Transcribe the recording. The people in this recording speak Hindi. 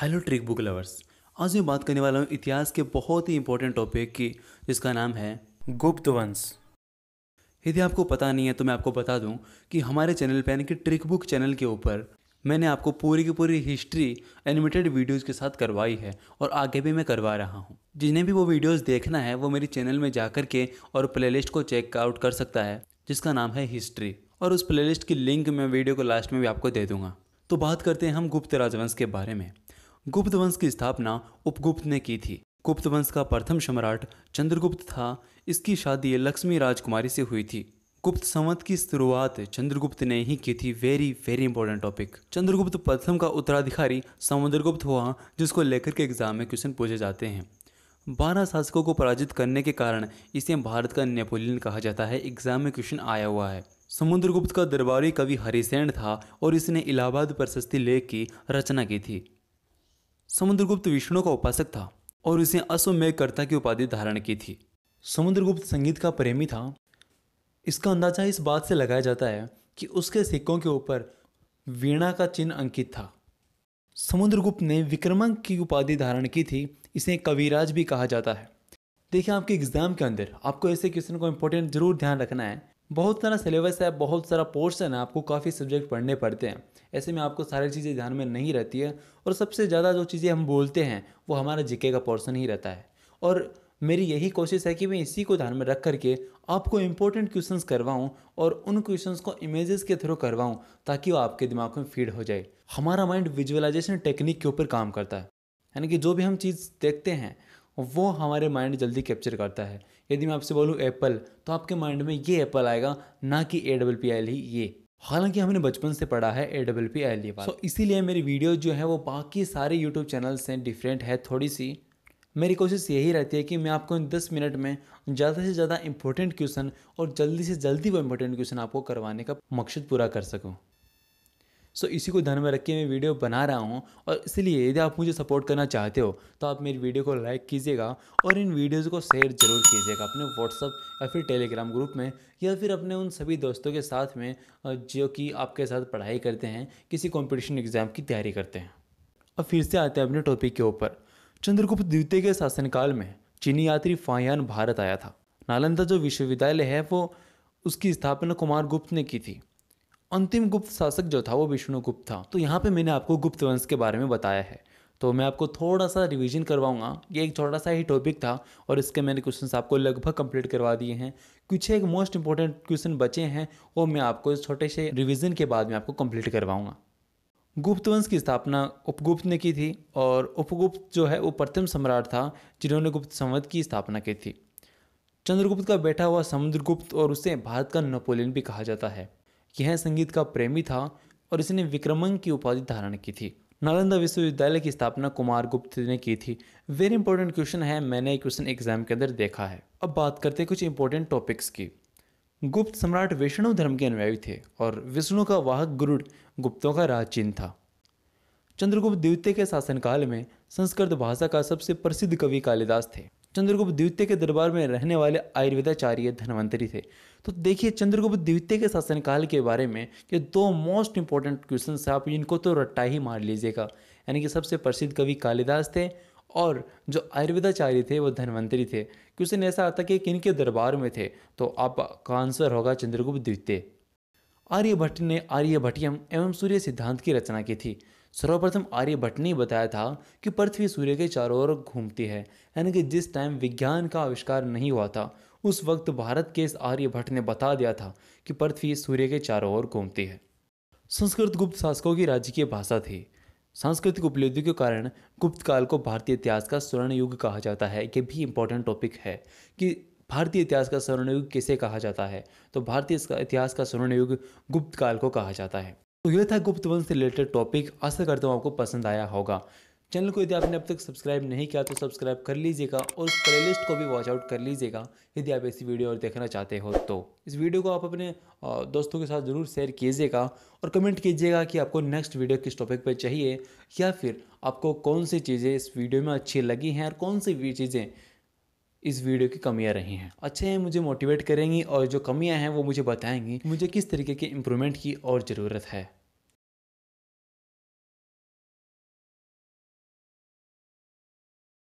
हेलो ट्रिक बुक लवर्स आज मैं बात करने वाला हूँ इतिहास के बहुत ही इंपॉर्टेंट टॉपिक की जिसका नाम है गुप्त वंश यदि आपको पता नहीं है तो मैं आपको बता दूं कि हमारे चैनल पर यानी कि ट्रिक बुक चैनल के ऊपर मैंने आपको पूरी की पूरी हिस्ट्री एनिमेटेड वीडियोस के साथ करवाई है और आगे भी मैं करवा रहा हूँ जिन्हें भी वो वीडियोस देखना है वो मेरे चैनल में जाकर के और प्लेलिस्ट को चेकआउट कर सकता है जिसका नाम है हिस्ट्री और उस प्लेलिस्ट की लिंक मैं वीडियो को लास्ट में भी आपको दे दूंगा तो बात करते हैं हम गुप्त राजवंश के बारे में गुप्त वंश की स्थापना उपगुप्त ने की थी गुप्त वंश का प्रथम सम्राट चंद्रगुप्त था इसकी शादी लक्ष्मी राजकुमारी से हुई थी गुप्त संवत की शुरुआत चंद्रगुप्त ने ही की थी very very important topic Chandragupta प्रथम का उत्तराधिकारी समुद्रगुप्त हुआ जिसको लेकर के एग्जाम में क्वेश्चन पूछे जाते हैं बारह शासकों को पराजित करने के कारण इसे भारत का नेपोलियन कहा जाता है एग्जाम में क्वेश्चन आया हुआ है समुद्रगुप्त का दरबारी कवि हरिसेन था और इसने इलाहाबाद प्रशस्ति लेख की रचना की थी समुद्रगुप्त विष्णु का उपासक था और उसने अश्वमेघ कर्ता की उपाधि धारण की थी समुद्रगुप्त संगीत का प्रेमी था इसका अंदाजा इस बात से लगाया जाता है कि उसके सिक्कों के ऊपर वीणा का चिन्ह अंकित था समुद्रगुप्त ने विक्रमंक की उपाधि धारण की थी इसे कविराज भी कहा जाता है देखिए आपके एग्ज़ाम के अंदर आपको ऐसे क्वेश्चन को इंपॉर्टेंट जरूर ध्यान रखना है बहुत सारा सिलेबस है बहुत सारा पोर्शन है आपको काफ़ी सब्जेक्ट पढ़ने पड़ते हैं ऐसे में आपको सारी चीज़ें ध्यान में नहीं रहती है और सबसे ज़्यादा जो चीज़ें हम बोलते हैं वो हमारा जीके का पोर्शन ही रहता है और मेरी यही कोशिश है कि मैं इसी को ध्यान में रख करके आपको इम्पोर्टेंट क्वेश्चंस करवाऊं और उन क्वेश्चंस को इमेजेस के थ्रू करवाऊं ताकि वो आपके दिमाग में फीड हो जाए हमारा माइंड विजुअलाइजेशन टेक्निक के ऊपर काम करता है यानी कि जो भी हम चीज़ देखते हैं वो हमारे माइंड जल्दी कैप्चर करता है यदि मैं आपसे बोलूँ एप्पल तो आपके माइंड में ये एप्पल आएगा ना कि ए डबल पी एल ही ये हालांकि हमने बचपन से पढ़ा है A double P L E so इसीलिए मेरी वीडियो जो है वो बाकी सारे यूट्यूब चैनल से डिफरेंट है थोड़ी सी मेरी कोशिश यही रहती है कि मैं आपको इन दस मिनट में ज़्यादा से ज़्यादा इंपॉर्टेंट क्वेश्चन और जल्दी से जल्दी वो इंपॉर्टेंट क्वेश्चन आपको करवाने का मकसद पूरा कर सकूँ सो so, इसी को ध्यान में रख के मैं वीडियो बना रहा हूँ और इसलिए यदि आप मुझे सपोर्ट करना चाहते हो तो आप मेरी वीडियो को लाइक कीजिएगा और इन वीडियोस को शेयर जरूर कीजिएगा अपने व्हाट्सअप या फिर टेलीग्राम ग्रुप में या फिर अपने उन सभी दोस्तों के साथ में जो कि आपके साथ पढ़ाई करते हैं किसी कॉम्पिटिशन एग्ज़ाम की तैयारी करते हैं और फिर से आते हैं अपने टॉपिक के ऊपर चंद्रगुप्त द्वितीय के शासनकाल में चीनी यात्री फायान भारत आया था नालंदा जो विश्वविद्यालय है वो उसकी स्थापना कुमार गुप्त ने की थी अंतिम गुप्त शासक जो था वो विष्णुगुप्त था तो यहाँ पे मैंने आपको गुप्त वंश के बारे में बताया है तो मैं आपको थोड़ा सा रिवीजन करवाऊंगा ये एक छोटा सा ही टॉपिक था और इसके मैंने क्वेश्चन आपको लगभग कंप्लीट करवा दिए हैं कुछ एक मोस्ट इंपॉर्टेंट क्वेश्चन बचे हैं वो मैं आपको इस छोटे से रिविजन के बाद में आपको कम्प्लीट करवाऊंगा गुप्त वंश की स्थापना उपगुप्त ने की थी और उपगुप्त जो है वो प्रथम सम्राट था जिन्होंने गुप्त संवत की स्थापना की थी चंद्रगुप्त का बैठा हुआ समुद्रगुप्त और उसे भारत का नेपोलियन भी कहा जाता है यह संगीत का प्रेमी था और इसने विक्रमंग की उपाधि धारण की थी नालंदा विश्वविद्यालय की स्थापना कुमार गुप्त ने की थी वेरी इंपॉर्टेंट क्वेश्चन है मैंने क्वेश्चन एग्जाम के अंदर देखा है अब बात करते हैं कुछ इंपॉर्टेंट टॉपिक्स की गुप्त सम्राट वैष्णव धर्म के अनुयायी थे और विष्णु का वाहक गुरुड़ गुप्तों का राजचिन्ह था चंद्रगुप्त द्वितीय के शासनकाल में संस्कृत भाषा का सबसे प्रसिद्ध कवि कालिदास थे चंद्रगुप्त द्वितीय के दरबार में रहने वाले आयुर्वेदाचार्य धनवंतरी थे तो देखिए चंद्रगुप्त द्वितीय के शासनकाल के बारे में ये दो मोस्ट इंपॉर्टेंट क्वेश्चन है आप इनको तो रट्टा ही मार लीजिएगा यानी कि सबसे प्रसिद्ध कवि कालिदास थे और जो आयुर्वेदाचार्य थे वो धनवंतरी थे क्वेश्चन ऐसा आता कि किन के दरबार में थे तो आपका आंसर होगा चंद्रगुप्त द्वितीय आर्यभट्ट ने आर्यभट्टियम एवं सूर्य सिद्धांत की रचना की थी सर्वप्रथम आर्यभट्ट ने बताया था कि पृथ्वी सूर्य के चारों ओर घूमती है यानी कि जिस टाइम विज्ञान का आविष्कार नहीं हुआ था उस वक्त भारत के इस आर्यभट्ट ने बता दिया था कि पृथ्वी सूर्य के चारों ओर घूमती है संस्कृत गुप्त शासकों की राजकीय भाषा थी सांस्कृतिक उपलब्धियों के कारण गुप्त काल को भारतीय इतिहास का स्वर्ण युग कहा जाता है ये भी इम्पोर्टेंट टॉपिक है कि भारतीय इतिहास का स्वर्ण युग किसे कहा जाता है तो भारतीय इतिहास का स्वर्ण युग गुप्त काल को कहा जाता है तो यह था गुप्त वंश से रिलेटेड टॉपिक आशा करता हूँ आपको पसंद आया होगा चैनल को यदि आपने अब तक सब्सक्राइब नहीं किया तो सब्सक्राइब कर लीजिएगा और उस प्लेलिस्ट को भी वॉच आउट कर लीजिएगा यदि आप ऐसी वीडियो और देखना चाहते हो तो इस वीडियो को आप अपने दोस्तों के साथ ज़रूर शेयर कीजिएगा और कमेंट कीजिएगा कि आपको नेक्स्ट वीडियो किस टॉपिक पर चाहिए या फिर आपको कौन सी चीज़ें इस वीडियो में अच्छी लगी हैं और कौन सी चीज़ें इस वीडियो की कमियां रही हैं अच्छे हैं मुझे मोटिवेट करेंगी और जो कमियां हैं वो मुझे बताएंगी मुझे किस तरीके की इम्प्रूवमेंट की और ज़रूरत है